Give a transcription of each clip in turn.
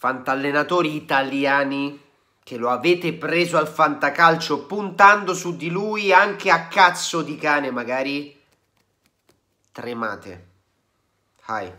fantallenatori italiani che lo avete preso al fantacalcio puntando su di lui anche a cazzo di cane magari tremate. Hi.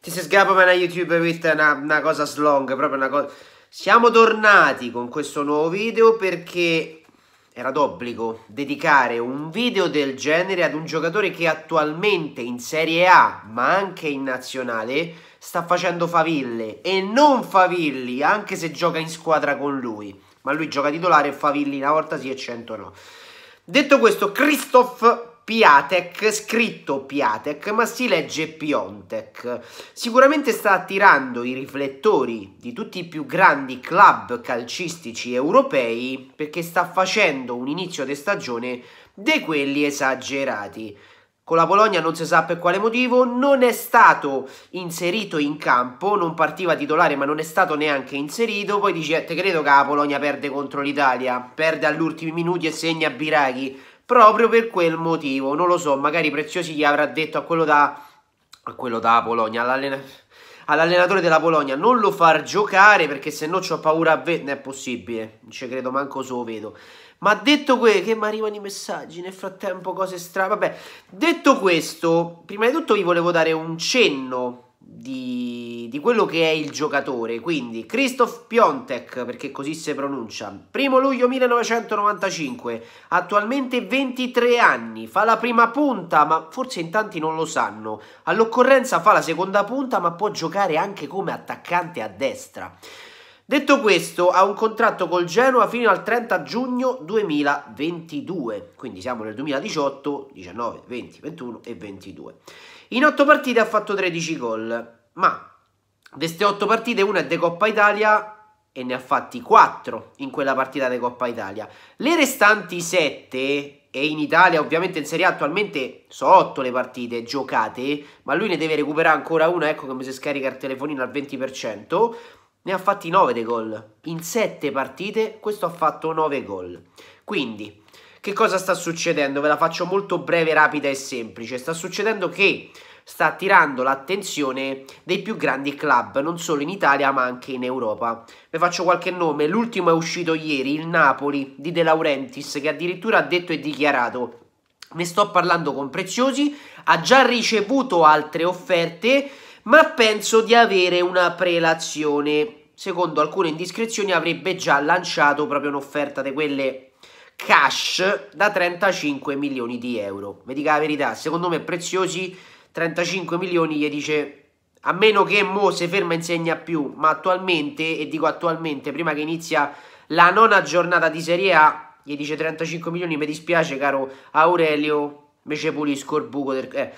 This is Gaboman a YouTube with una, una cosa slong, proprio una cosa... Siamo tornati con questo nuovo video perché era d'obbligo dedicare un video del genere ad un giocatore che attualmente in Serie A, ma anche in nazionale, sta facendo faville e non favilli, anche se gioca in squadra con lui. Ma lui gioca titolare e favilli una volta sì e cento no. Detto questo, Christophe Piatek, scritto Piatek, ma si legge Piontek. Sicuramente sta attirando i riflettori di tutti i più grandi club calcistici europei perché sta facendo un inizio di stagione di quelli esagerati. Con la Polonia non si sa per quale motivo, non è stato inserito in campo, non partiva titolare ma non è stato neanche inserito, poi dice, eh, te credo che la Polonia perde contro l'Italia, perde all'ultimi minuti e segna Biraghi proprio per quel motivo. Non lo so, magari Preziosi gli avrà detto a quello da, a quello da Polonia, all'allenatore, della Polonia, non lo far giocare perché se no ho paura a vedere. Non è possibile, non ci credo manco se lo vedo. Ma detto questo, che mi arrivano i messaggi nel frattempo, cose strane. Vabbè, detto questo, prima di tutto vi volevo dare un cenno di, di, quello che è il giocatore. Quindi Christoph Piontek, perché così si pronuncia, 1 luglio 1995, attualmente 23 anni, fa la prima punta, ma forse in tanti non lo sanno. All'occorrenza fa la seconda punta, ma può giocare anche come attaccante a destra. Detto questo, ha un contratto col Genoa fino al 30 giugno 2022, quindi siamo nel 2018, 19, 20, 21 e 22. In 8 partite ha fatto 13 gol, ma queste 8 partite una è De Coppa Italia e ne ha fatti 4 in quella partita di Coppa Italia. Le restanti 7, e in Italia ovviamente in Serie A attualmente sono 8 le partite giocate, ma lui ne deve recuperare ancora una, ecco come si scarica il telefonino al 20%, ne ha fatti 9 dei gol. In 7 partite questo ha fatto 9 gol. Quindi che cosa sta succedendo? Ve la faccio molto breve, rapida e semplice. Sta succedendo che sta attirando l'attenzione dei più grandi club, non solo in Italia ma anche in Europa. Vi faccio qualche nome, l'ultimo è uscito ieri, il Napoli di De Laurentiis, che addirittura ha detto e dichiarato ne sto parlando con Preziosi, ha già ricevuto altre offerte, ma penso di avere una prelazione. Secondo alcune indiscrezioni avrebbe già lanciato proprio un'offerta di quelle cash da 35 milioni di euro. Vi dica la verità, secondo me Preziosi 35 milioni gli dice a meno che Mo se ferma insegna più, ma attualmente, e dico attualmente, prima che inizia la nona giornata di Serie A, gli dice 35 milioni, mi dispiace caro Aurelio, invece pulisco il buco del... Eh.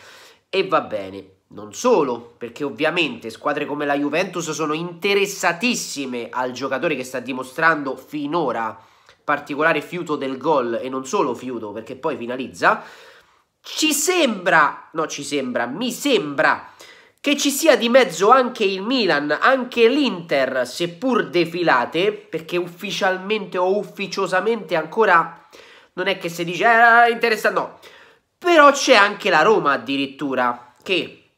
E va bene, non solo, perché ovviamente squadre come la Juventus sono interessatissime al giocatore che sta dimostrando finora particolare fiuto del gol e non solo fiuto perché poi finalizza, ci sembra, no ci sembra, mi sembra che ci sia di mezzo anche il Milan, anche l'Inter, seppur defilate, perché ufficialmente o ufficiosamente ancora non è che si dice eh, ah, interessante, no. Però c'è anche la Roma addirittura, che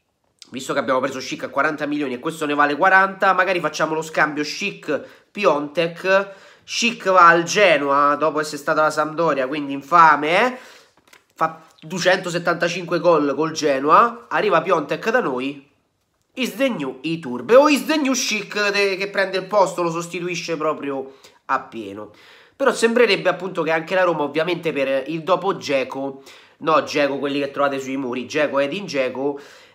visto che abbiamo preso Chic a 40 milioni e questo ne vale 40, magari facciamo lo scambio Chic-Piontek Schick va al Genoa dopo essere stata la Sampdoria, quindi infame. Eh? Fa 275 gol col Genoa. Arriva Piontek da noi. Is the new Iturbe o is the new Schick che prende il posto, lo sostituisce proprio a pieno. Però sembrerebbe appunto che anche la Roma, ovviamente per il dopo Geco, No, Geco, quelli che trovate sui muri. Geco ed in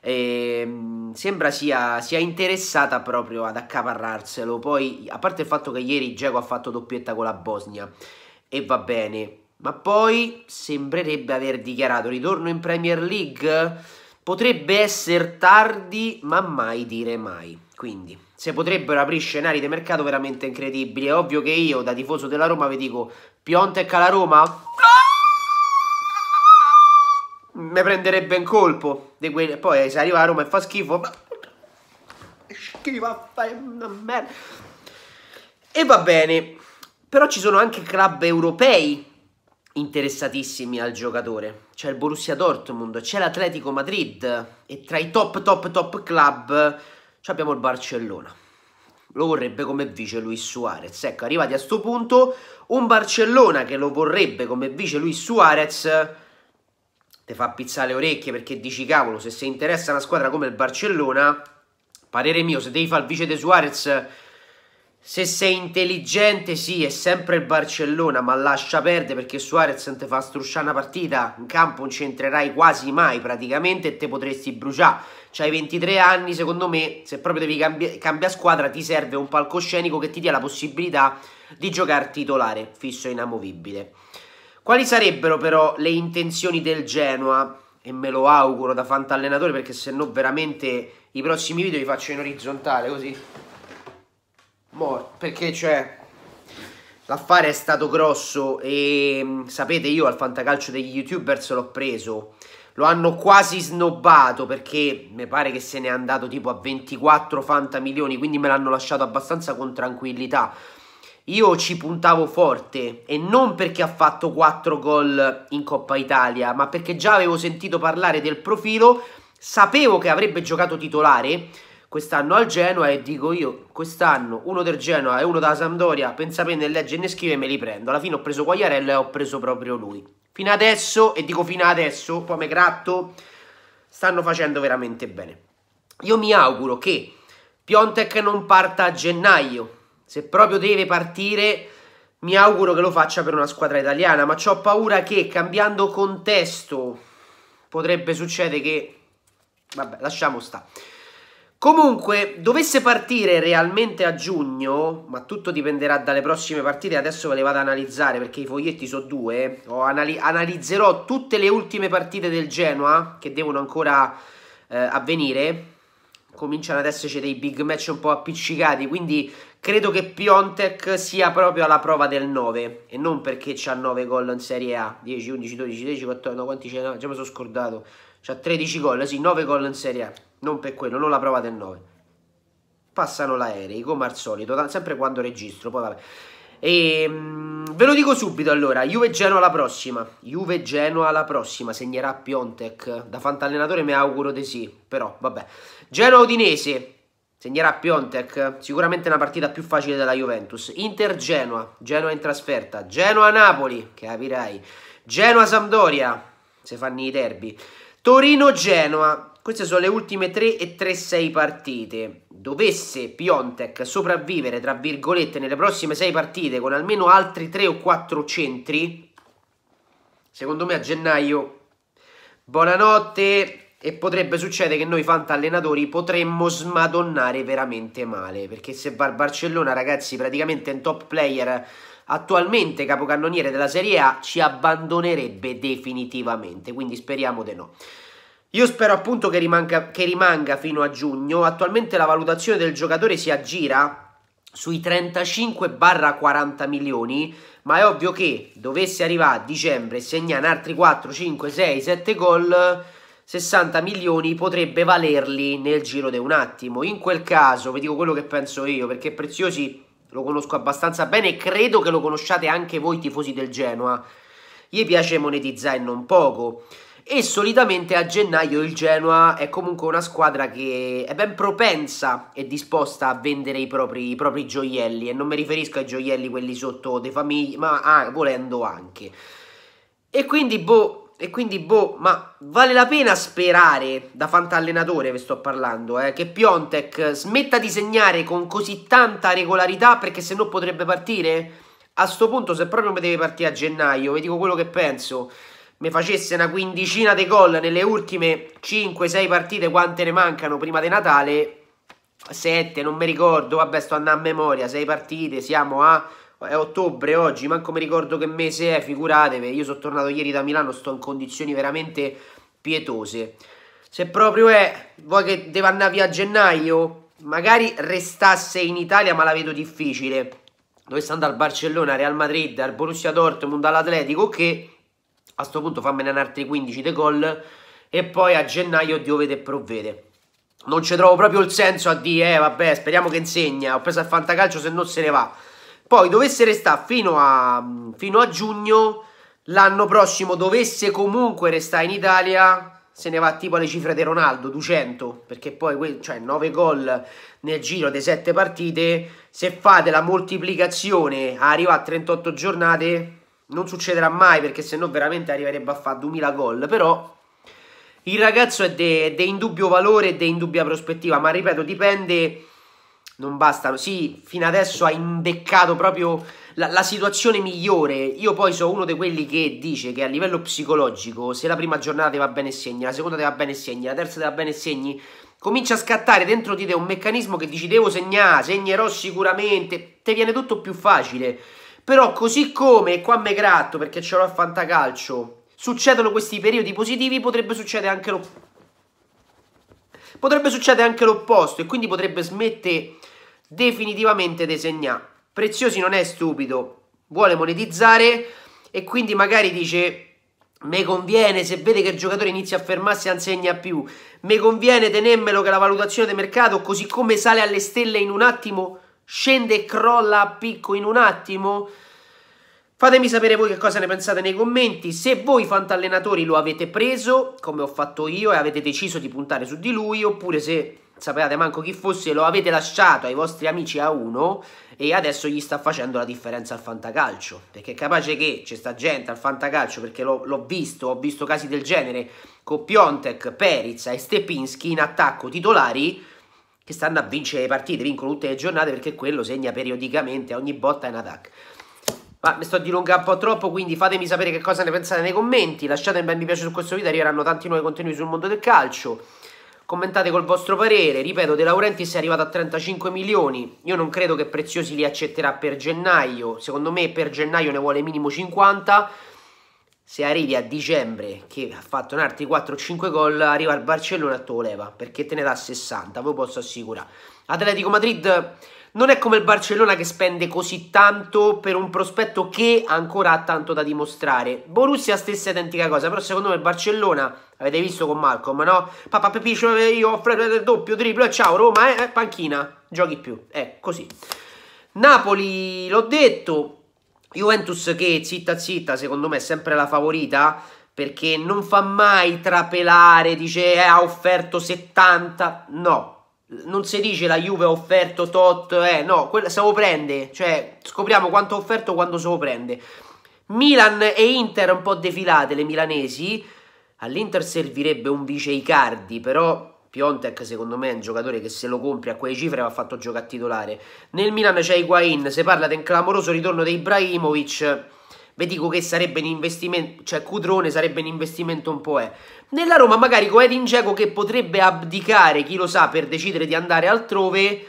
ehm, sembra sia, sia, interessata proprio ad accaparrarselo. Poi, a parte il fatto che ieri Geco ha fatto doppietta con la Bosnia e va bene. Ma poi sembrerebbe aver dichiarato ritorno in Premier League. Potrebbe essere tardi, ma mai dire mai. Quindi, se potrebbero aprire scenari di mercato veramente incredibili, è ovvio che io, da tifoso della Roma, vi dico: e Cala Roma? mi prenderebbe in colpo. Di quelli, poi se arriva a Roma e fa schifo. Schifo, fai una merda. E va bene. Però ci sono anche club europei interessatissimi al giocatore. C'è il Borussia Dortmund, c'è l'Atletico Madrid e tra i top top top club abbiamo il Barcellona. Lo vorrebbe come vice Luis Suarez. Ecco, arrivati a questo punto, un Barcellona che lo vorrebbe come vice Luis Suarez ti fa pizzare le orecchie perché dici cavolo, se si interessa una squadra come il Barcellona, parere mio, se devi fare il vice de Suarez, se sei intelligente sì, è sempre il Barcellona, ma lascia perdere perché Suarez non ti fa strusciare una partita, in campo non c'entrerai quasi mai praticamente e te potresti bruciare. C'hai 23 anni, secondo me, se proprio devi cambi cambiare squadra ti serve un palcoscenico che ti dia la possibilità di giocare titolare, fisso e inamovibile. Quali sarebbero però le intenzioni del Genoa? E me lo auguro da fantallenatore perché se no veramente i prossimi video li faccio in orizzontale così. Mor perché cioè l'affare è stato grosso e mm, sapete io al fantacalcio degli youtubers l'ho preso. Lo hanno quasi snobbato perché mi pare che se n'è andato tipo a 24 fanta milioni, quindi me l'hanno lasciato abbastanza con tranquillità io ci puntavo forte e non perché ha fatto 4 gol in Coppa Italia, ma perché già avevo sentito parlare del profilo, sapevo che avrebbe giocato titolare quest'anno al Genoa e dico io quest'anno uno del Genoa e uno della Sampdoria, pensate nel leggere e scrive me li prendo. Alla fine ho preso Quagliarella e ho preso proprio lui. Fino adesso, e dico fino adesso, poi me gratto, stanno facendo veramente bene. Io mi auguro che Piontek non parta a gennaio, se proprio deve partire, mi auguro che lo faccia per una squadra italiana, ma ho paura che cambiando contesto potrebbe succedere che... Vabbè, lasciamo sta. Comunque, dovesse partire realmente a giugno, ma tutto dipenderà dalle prossime partite, adesso ve le vado ad analizzare perché i foglietti sono due, eh, anali analizzerò tutte le ultime partite del Genoa che devono ancora eh, avvenire, cominciano ad esserci dei big match un po' appiccicati, quindi Credo che Piontek sia proprio alla prova del 9 e non perché c'ha 9 gol in Serie A, 10, 11, 12, 13, 14, no quanti c'è? n'ha? Già mi sono scordato, c'ha 13 gol, sì 9 gol in Serie A, non per quello, non la prova del 9. Passano l'aereo, come al solito, sempre quando registro, poi vabbè. E, ehm, ve lo dico subito allora, Juve Genoa la prossima, Juve Genoa la prossima, segnerà Piontek, da fantallenatore mi auguro di sì, però vabbè. Genoa Udinese, Segnerà Piontek, sicuramente una partita più facile della Juventus. Inter-Genoa, Genoa in trasferta, Genoa-Napoli, capirai. Genoa-Sampdoria, se fanno i derby. Torino-Genoa, queste sono le ultime 3 e 3-6 partite. Dovesse Piontek sopravvivere, tra virgolette, nelle prossime 6 partite con almeno altri 3 o 4 centri, secondo me a gennaio... Buonanotte! e potrebbe succedere che noi fantallenatori potremmo smadonnare veramente male, perché se va al Barcellona, ragazzi, praticamente un top player attualmente capocannoniere della Serie A ci abbandonerebbe definitivamente, quindi speriamo di no. Io spero appunto che rimanga, che rimanga fino a giugno, attualmente la valutazione del giocatore si aggira sui 35-40 milioni, ma è ovvio che dovesse arrivare a dicembre e segnare altri 4, 5, 6, 7 gol 60 milioni potrebbe valerli nel giro di un attimo. In quel caso, vi dico quello che penso io, perché Preziosi lo conosco abbastanza bene e credo che lo conosciate anche voi tifosi del Genoa. Gli piace monetizzare non poco. E solitamente a gennaio il Genoa è comunque una squadra che è ben propensa e disposta a vendere i propri, i propri gioielli. E non mi riferisco ai gioielli quelli sotto dei famiglie, ma ah, volendo anche. E quindi, boh, e quindi, boh, ma vale la pena sperare, da fantallenatore vi sto parlando, eh, che Piontek smetta di segnare con così tanta regolarità perché sennò potrebbe partire? A sto punto, se proprio mi deve partire a gennaio, vi dico quello che penso, mi facesse una quindicina di gol nelle ultime 5-6 partite, quante ne mancano prima di Natale, 7, non mi ricordo, vabbè sto andando a memoria, 6 partite, siamo a è ottobre oggi, manco mi ricordo che mese è, figuratevi. Io sono tornato ieri da Milano, sto in condizioni veramente pietose. Se proprio è, vuoi che deve andare via a gennaio? Magari restasse in Italia, ma la vedo difficile. Dovesse andare al Barcellona, al Real Madrid, al Borussia Dortmund, all'Atletico, che a questo punto fammene altri 15 de gol e poi a gennaio Dio vede e provvede. Non ci trovo proprio il senso a dire, eh, vabbè, speriamo che insegna. Ho preso il fantacalcio, se no se ne va poi dovesse restare fino a, fino a giugno, l'anno prossimo dovesse comunque restare in Italia, se ne va tipo alle cifre di Ronaldo, 200, perché poi cioè, 9 gol nel giro di 7 partite, se fate la moltiplicazione arriva a 38 giornate, non succederà mai perché se no veramente arriverebbe a fare 2000 gol, però il ragazzo è di indubbio valore e di indubbia prospettiva, ma ripeto dipende non bastano. Sì, fino adesso ha imbeccato proprio la, la, situazione migliore. Io poi sono uno di quelli che dice che a livello psicologico, se la prima giornata ti va bene e segni, la seconda ti va bene e segni, la terza ti va bene e segni, comincia a scattare dentro di te un meccanismo che dici devo segnare, segnerò sicuramente, ti viene tutto più facile. Però così come, qua me gratto perché ce l'ho a fantacalcio, succedono questi periodi positivi, potrebbe succedere anche lo... Potrebbe succedere anche l'opposto e quindi potrebbe smettere definitivamente Desegna. Preziosi non è stupido, vuole monetizzare e quindi magari dice mi conviene, se vede che il giocatore inizia a fermarsi e non segna più, mi conviene tenermelo che la valutazione del mercato, così come sale alle stelle in un attimo, scende e crolla a picco in un attimo. Fatemi sapere voi che cosa ne pensate nei commenti, se voi fantallenatori lo avete preso, come ho fatto io, e avete deciso di puntare su di lui, oppure se sapevate manco chi fosse, lo avete lasciato ai vostri amici a uno e adesso gli sta facendo la differenza al fantacalcio, perché è capace che c'è sta gente al fantacalcio, perché l'ho visto, ho visto casi del genere, con Piontek, Perizza e Stepinski in attacco titolari, che stanno a vincere le partite, vincono tutte le giornate perché quello segna periodicamente, ogni botta è un attacco. Ma mi sto dilungando un po' troppo, quindi fatemi sapere che cosa ne pensate nei commenti, lasciate un bel mi piace su questo video, arriveranno tanti nuovi contenuti sul mondo del calcio. Commentate col vostro parere, ripeto De Laurentiis è arrivato a 35 milioni, io non credo che Preziosi li accetterà per gennaio, secondo me per gennaio ne vuole minimo 50, se arrivi a dicembre che ha fatto un altri 4-5 gol arriva al Barcellona e te lo leva, perché te ne dà 60, ve lo posso assicurare. Atletico Madrid non è come il Barcellona che spende così tanto per un prospetto che ancora ha tanto da dimostrare. Borussia stessa identica cosa, però secondo me il Barcellona, avete visto con Malcolm, no? Papà Pepicio, io ho eh, il doppio, triplo, e eh, ciao Roma, eh, eh, panchina, giochi più, è così. Napoli, l'ho detto, Juventus che zitta zitta secondo me è sempre la favorita, perché non fa mai trapelare, dice eh, ha offerto 70, no non si dice la Juve ha offerto tot, eh, no, se lo prende, cioè scopriamo quanto ha offerto quando se lo prende. Milan e Inter un po' defilate le milanesi, all'Inter servirebbe un vice Icardi, però Piontek secondo me è un giocatore che se lo compri a quelle cifre va fatto giocare titolare. Nel Milan c'è Higuain, si parla di un clamoroso ritorno di Ibrahimovic, vi dico che sarebbe un investimento, cioè Cutrone sarebbe un investimento un po' è. Eh. Nella Roma magari con Edin Dzeko che potrebbe abdicare, chi lo sa, per decidere di andare altrove,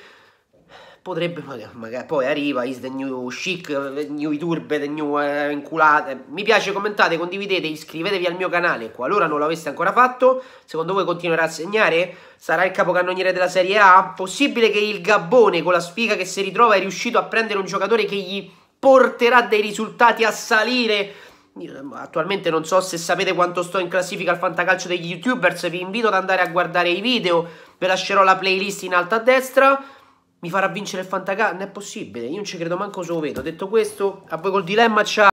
potrebbe, magari, poi arriva, is the new chic, new turbe, the new eh, inculate. Mi piace, commentate, condividete, iscrivetevi al mio canale, qualora non l'aveste ancora fatto. Secondo voi continuerà a segnare? Sarà il capocannoniere della Serie A? Possibile che il Gabbone, con la sfiga che si ritrova, è riuscito a prendere un giocatore che gli porterà dei risultati a salire. Eh, attualmente non so se sapete quanto sto in classifica al fantacalcio degli youtubers, vi invito ad andare a guardare i video, ve lascerò la playlist in alto a destra. Mi farà vincere il fantacalcio? Non è possibile, io non ci credo manco se lo vedo. Detto questo, a voi col dilemma, ciao!